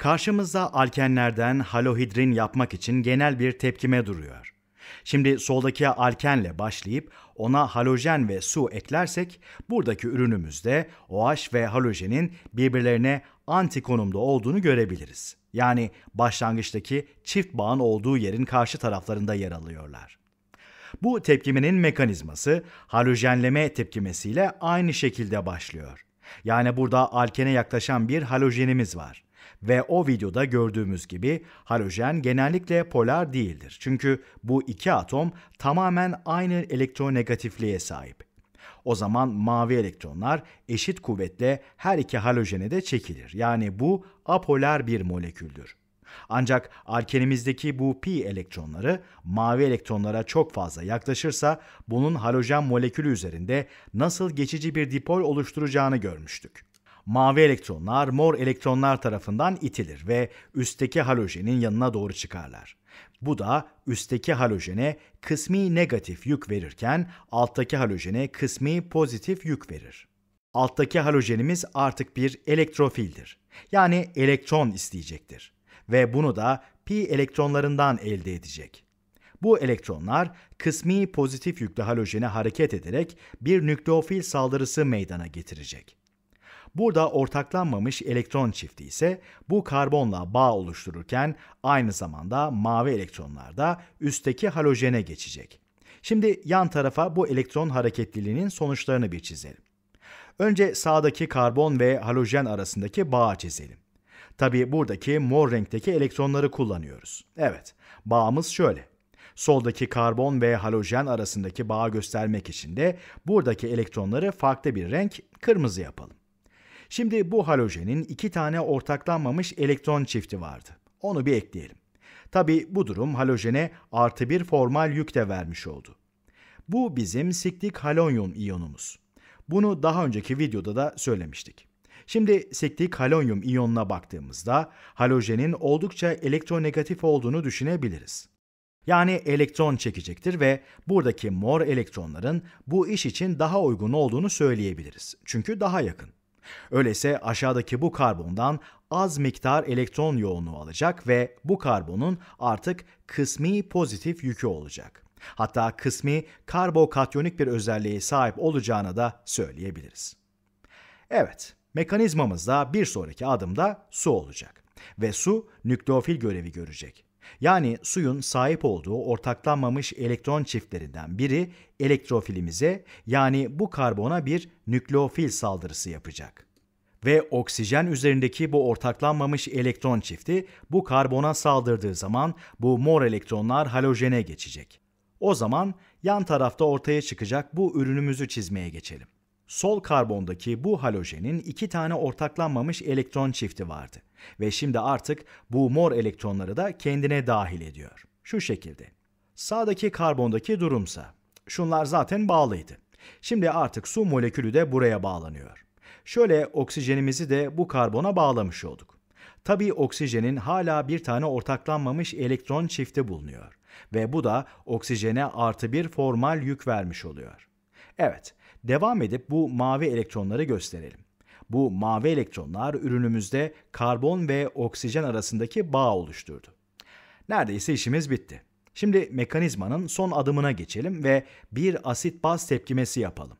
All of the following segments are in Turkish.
Karşımızda alkenlerden halohidrin yapmak için genel bir tepkime duruyor. Şimdi soldaki alkenle başlayıp ona halojen ve su eklersek buradaki ürünümüzde OH ve halojenin birbirlerine antikonumda olduğunu görebiliriz. Yani başlangıçtaki çift bağın olduğu yerin karşı taraflarında yer alıyorlar. Bu tepkimenin mekanizması halojenleme tepkimesiyle aynı şekilde başlıyor. Yani burada alkene yaklaşan bir halojenimiz var. Ve o videoda gördüğümüz gibi halojen genellikle polar değildir. Çünkü bu iki atom tamamen aynı elektronegatifliğe sahip. O zaman mavi elektronlar eşit kuvvetle her iki halojene de çekilir. Yani bu apolar bir moleküldür. Ancak arkenimizdeki bu pi elektronları mavi elektronlara çok fazla yaklaşırsa bunun halojen molekülü üzerinde nasıl geçici bir dipol oluşturacağını görmüştük mavi elektronlar mor elektronlar tarafından itilir ve üstteki halojenin yanına doğru çıkarlar. Bu da üstteki halojene kısmi negatif yük verirken alttaki halojene kısmi pozitif yük verir. Alttaki halojenimiz artık bir elektrofildir. Yani elektron isteyecektir ve bunu da pi elektronlarından elde edecek. Bu elektronlar kısmi pozitif yüklü halojene hareket ederek bir nükleofil saldırısı meydana getirecek. Burada ortaklanmamış elektron çifti ise bu karbonla bağ oluştururken aynı zamanda mavi elektronlar da üstteki halojene geçecek. Şimdi yan tarafa bu elektron hareketliliğinin sonuçlarını bir çizelim. Önce sağdaki karbon ve halojen arasındaki bağı çizelim. Tabii buradaki mor renkteki elektronları kullanıyoruz. Evet, bağımız şöyle. Soldaki karbon ve halojen arasındaki bağı göstermek için de buradaki elektronları farklı bir renk kırmızı yapalım. Şimdi bu halojenin iki tane ortaklanmamış elektron çifti vardı. Onu bir ekleyelim. Tabi bu durum halojene artı bir formal yük de vermiş oldu. Bu bizim siklik halonyum iyonumuz. Bunu daha önceki videoda da söylemiştik. Şimdi siklik halonyum iyonuna baktığımızda halojenin oldukça elektronegatif olduğunu düşünebiliriz. Yani elektron çekecektir ve buradaki mor elektronların bu iş için daha uygun olduğunu söyleyebiliriz. Çünkü daha yakın. Öyleyse aşağıdaki bu karbondan az miktar elektron yoğunluğu alacak ve bu karbonun artık kısmi pozitif yükü olacak. Hatta kısmi karbokatyonik bir özelliğe sahip olacağını da söyleyebiliriz. Evet, mekanizmamızda bir sonraki adımda su olacak ve su nükleofil görevi görecek. Yani suyun sahip olduğu ortaklanmamış elektron çiftlerinden biri elektrofilimize yani bu karbona bir nükleofil saldırısı yapacak. Ve oksijen üzerindeki bu ortaklanmamış elektron çifti bu karbona saldırdığı zaman bu mor elektronlar halojene geçecek. O zaman yan tarafta ortaya çıkacak bu ürünümüzü çizmeye geçelim. Sol karbondaki bu halojenin iki tane ortaklanmamış elektron çifti vardı ve şimdi artık bu mor elektronları da kendine dahil ediyor. Şu şekilde. Sağdaki karbondaki durumsa şunlar zaten bağlıydı. Şimdi artık su molekülü de buraya bağlanıyor. Şöyle oksijenimizi de bu karbona bağlamış olduk. Tabi oksijenin hala bir tane ortaklanmamış elektron çifti bulunuyor ve bu da oksijene artı bir formal yük vermiş oluyor. Evet, Devam edip bu mavi elektronları gösterelim. Bu mavi elektronlar ürünümüzde karbon ve oksijen arasındaki bağ oluşturdu. Neredeyse işimiz bitti. Şimdi mekanizmanın son adımına geçelim ve bir asit baz tepkimesi yapalım.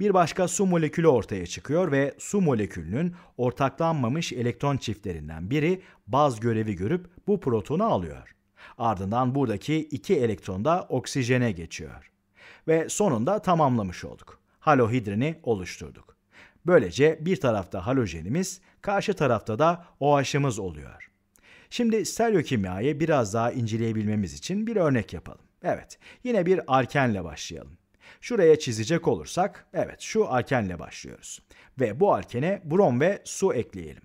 Bir başka su molekülü ortaya çıkıyor ve su molekülünün ortaklanmamış elektron çiftlerinden biri baz görevi görüp bu protonu alıyor. Ardından buradaki iki elektron da oksijene geçiyor ve sonunda tamamlamış olduk. Halohidrini oluşturduk. Böylece bir tarafta halojenimiz, karşı tarafta da OH'ımız oluyor. Şimdi stereokimyayı biraz daha inceleyebilmemiz için bir örnek yapalım. Evet, yine bir arkenle başlayalım. Şuraya çizecek olursak, evet şu arkenle başlıyoruz. Ve bu arkene brom ve su ekleyelim.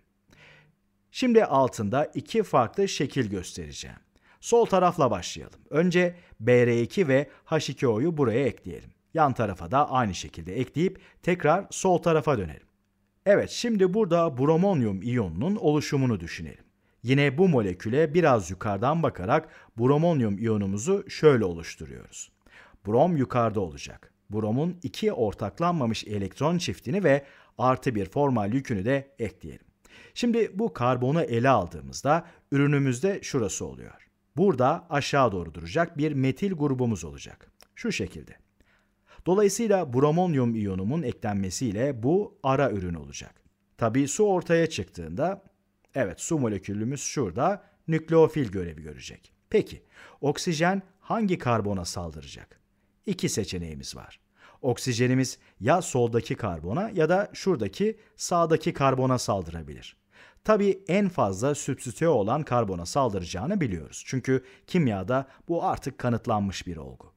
Şimdi altında iki farklı şekil göstereceğim. Sol tarafla başlayalım. Önce BR2 ve H2O'yu buraya ekleyelim. Yan tarafa da aynı şekilde ekleyip tekrar sol tarafa dönelim. Evet şimdi burada bromonyum iyonunun oluşumunu düşünelim. Yine bu moleküle biraz yukarıdan bakarak bromonyum iyonumuzu şöyle oluşturuyoruz. Brom yukarıda olacak. Bromun iki ortaklanmamış elektron çiftini ve artı bir formal yükünü de ekleyelim. Şimdi bu karbonu ele aldığımızda ürünümüzde şurası oluyor. Burada aşağı doğru duracak bir metil grubumuz olacak. Şu şekilde. Dolayısıyla bromonyum iyonumun eklenmesiyle bu ara ürün olacak. Tabi su ortaya çıktığında evet su molekülümüz şurada nükleofil görevi görecek. Peki oksijen hangi karbona saldıracak? İki seçeneğimiz var. Oksijenimiz ya soldaki karbona ya da şuradaki sağdaki karbona saldırabilir. Tabii en fazla sübstitüe olan karbona saldıracağını biliyoruz. Çünkü kimyada bu artık kanıtlanmış bir olgu.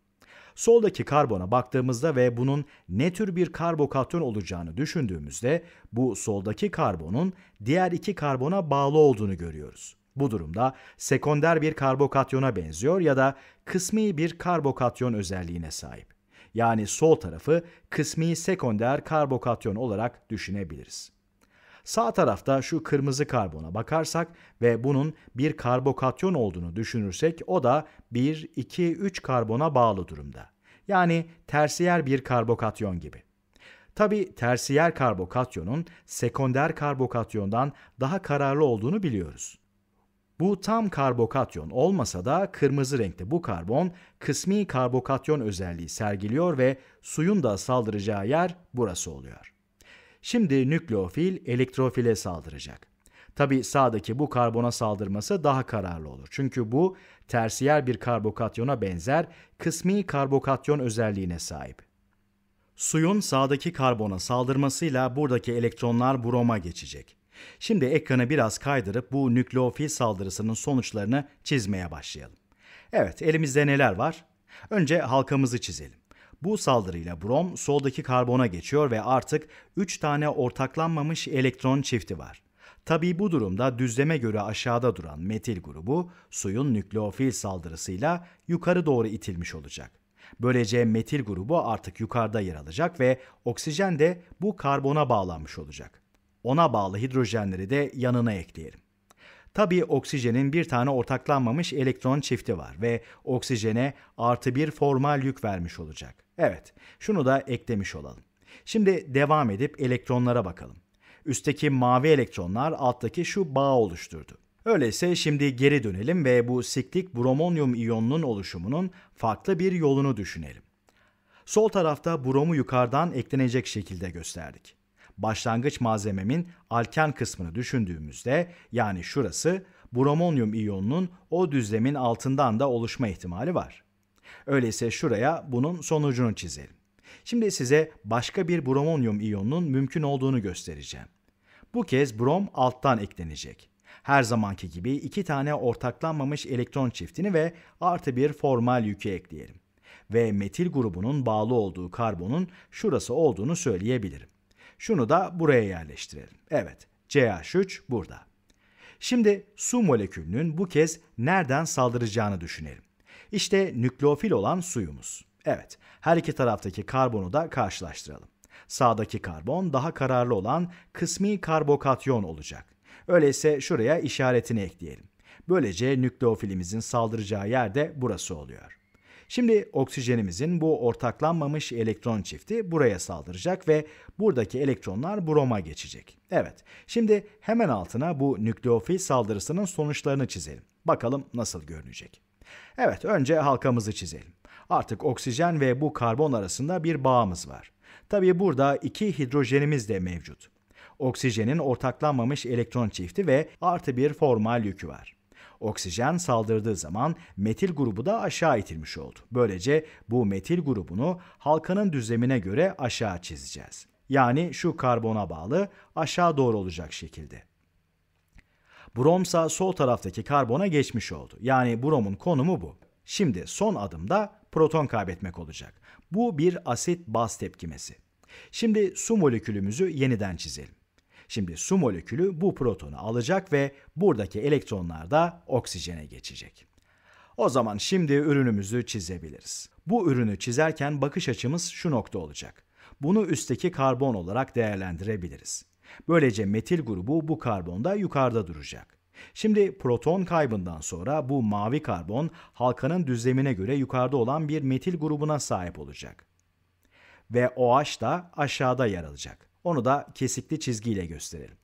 Soldaki karbona baktığımızda ve bunun ne tür bir karbokatyon olacağını düşündüğümüzde bu soldaki karbonun diğer iki karbona bağlı olduğunu görüyoruz. Bu durumda sekonder bir karbokatyona benziyor ya da kısmi bir karbokatyon özelliğine sahip. Yani sol tarafı kısmi sekonder karbokatyon olarak düşünebiliriz. Sağ tarafta şu kırmızı karbona bakarsak ve bunun bir karbokatyon olduğunu düşünürsek o da 1, 2, 3 karbona bağlı durumda. Yani tersiyer bir karbokatyon gibi. Tabi tersiyer karbokatyonun sekonder karbokatyondan daha kararlı olduğunu biliyoruz. Bu tam karbokatyon olmasa da kırmızı renkte bu karbon kısmi karbokatyon özelliği sergiliyor ve suyun da saldıracağı yer burası oluyor. Şimdi nükleofil elektrofile saldıracak. Tabi sağdaki bu karbona saldırması daha kararlı olur. Çünkü bu tersiyer bir karbokatyona benzer kısmi karbokatyon özelliğine sahip. Suyun sağdaki karbona saldırmasıyla buradaki elektronlar broma geçecek. Şimdi ekranı biraz kaydırıp bu nükleofil saldırısının sonuçlarını çizmeye başlayalım. Evet, elimizde neler var? Önce halkamızı çizelim. Bu saldırıyla brom soldaki karbona geçiyor ve artık 3 tane ortaklanmamış elektron çifti var. Tabi bu durumda düzleme göre aşağıda duran metil grubu suyun nükleofil saldırısıyla yukarı doğru itilmiş olacak. Böylece metil grubu artık yukarıda yer alacak ve oksijen de bu karbona bağlanmış olacak. Ona bağlı hidrojenleri de yanına ekleyelim. Tabi oksijenin bir tane ortaklanmamış elektron çifti var ve oksijene artı bir formal yük vermiş olacak. Evet, şunu da eklemiş olalım. Şimdi devam edip elektronlara bakalım. Üstteki mavi elektronlar alttaki şu bağı oluşturdu. Öyleyse şimdi geri dönelim ve bu siklik bromonyum iyonunun oluşumunun farklı bir yolunu düşünelim. Sol tarafta bromu yukarıdan eklenecek şekilde gösterdik. Başlangıç malzememin alken kısmını düşündüğümüzde yani şurası bromonyum iyonunun o düzlemin altından da oluşma ihtimali var. Öyleyse şuraya bunun sonucunu çizelim. Şimdi size başka bir bromonyum iyonunun mümkün olduğunu göstereceğim. Bu kez brom alttan eklenecek. Her zamanki gibi iki tane ortaklanmamış elektron çiftini ve artı bir formal yükü ekleyelim. Ve metil grubunun bağlı olduğu karbonun şurası olduğunu söyleyebilirim. Şunu da buraya yerleştirelim. Evet, CH3 burada. Şimdi su molekülünün bu kez nereden saldıracağını düşünelim. İşte nükleofil olan suyumuz. Evet, her iki taraftaki karbonu da karşılaştıralım. Sağdaki karbon daha kararlı olan kısmi karbokatyon olacak. Öyleyse şuraya işaretini ekleyelim. Böylece nükleofilimizin saldıracağı yer de burası oluyor. Şimdi oksijenimizin bu ortaklanmamış elektron çifti buraya saldıracak ve buradaki elektronlar broma geçecek. Evet, şimdi hemen altına bu nükleofil saldırısının sonuçlarını çizelim. Bakalım nasıl görünecek. Evet, önce halkamızı çizelim. Artık oksijen ve bu karbon arasında bir bağımız var. Tabii burada iki hidrojenimiz de mevcut. Oksijenin ortaklanmamış elektron çifti ve artı bir formal yükü var. Oksijen saldırdığı zaman metil grubu da aşağı itilmiş oldu. Böylece bu metil grubunu halkanın düzlemine göre aşağı çizeceğiz. Yani şu karbona bağlı aşağı doğru olacak şekilde. Bromsa sol taraftaki karbona geçmiş oldu. Yani bromun konumu bu. Şimdi son adımda proton kaybetmek olacak. Bu bir asit baz tepkimesi. Şimdi su molekülümüzü yeniden çizelim. Şimdi su molekülü bu protonu alacak ve buradaki elektronlar da oksijene geçecek. O zaman şimdi ürünümüzü çizebiliriz. Bu ürünü çizerken bakış açımız şu nokta olacak. Bunu üstteki karbon olarak değerlendirebiliriz. Böylece metil grubu bu karbonda yukarıda duracak. Şimdi proton kaybından sonra bu mavi karbon halkanın düzlemine göre yukarıda olan bir metil grubuna sahip olacak. Ve OH da aşağıda yer alacak. Onu da kesikli çizgiyle gösterelim.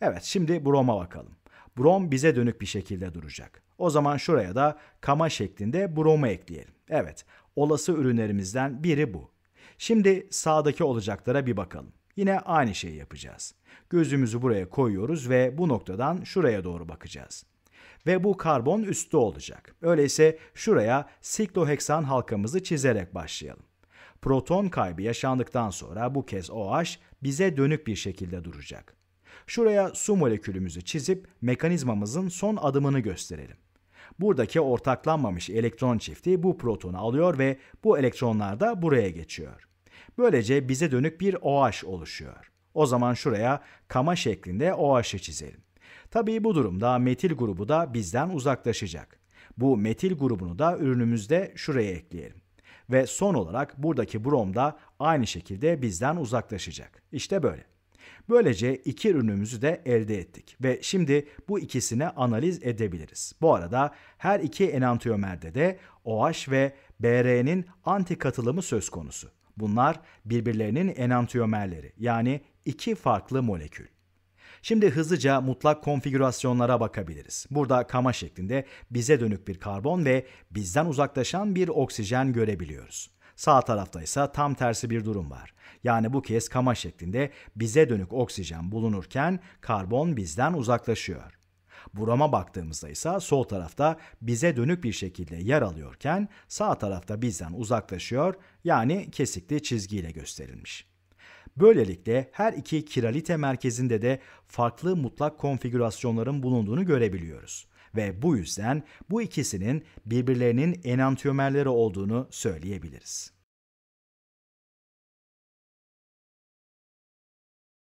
Evet şimdi broma bakalım. Brom bize dönük bir şekilde duracak. O zaman şuraya da kama şeklinde bromu ekleyelim. Evet olası ürünlerimizden biri bu. Şimdi sağdaki olacaklara bir bakalım. Yine aynı şeyi yapacağız. Gözümüzü buraya koyuyoruz ve bu noktadan şuraya doğru bakacağız. Ve bu karbon üstte olacak. Öyleyse şuraya sikloheksan halkamızı çizerek başlayalım. Proton kaybı yaşandıktan sonra bu kez OH bize dönük bir şekilde duracak. Şuraya su molekülümüzü çizip mekanizmamızın son adımını gösterelim. Buradaki ortaklanmamış elektron çifti bu protonu alıyor ve bu elektronlar da buraya geçiyor. Böylece bize dönük bir OH oluşuyor. O zaman şuraya kama şeklinde OH'ı çizelim. Tabii bu durumda metil grubu da bizden uzaklaşacak. Bu metil grubunu da ürünümüzde şuraya ekleyelim. Ve son olarak buradaki brom da aynı şekilde bizden uzaklaşacak. İşte böyle. Böylece iki ürünümüzü de elde ettik ve şimdi bu ikisini analiz edebiliriz. Bu arada her iki enantiyomerde de OH ve BR'nin anti katılımı söz konusu. Bunlar birbirlerinin enantiyomerleri yani iki farklı molekül. Şimdi hızlıca mutlak konfigürasyonlara bakabiliriz. Burada kama şeklinde bize dönük bir karbon ve bizden uzaklaşan bir oksijen görebiliyoruz. Sağ tarafta ise tam tersi bir durum var. Yani bu kez kama şeklinde bize dönük oksijen bulunurken karbon bizden uzaklaşıyor. Burama baktığımızda ise sol tarafta bize dönük bir şekilde yer alıyorken sağ tarafta bizden uzaklaşıyor yani kesikli çizgiyle gösterilmiş. Böylelikle her iki kiralite merkezinde de farklı mutlak konfigürasyonların bulunduğunu görebiliyoruz ve bu yüzden bu ikisinin birbirlerinin enantiyomerleri olduğunu söyleyebiliriz.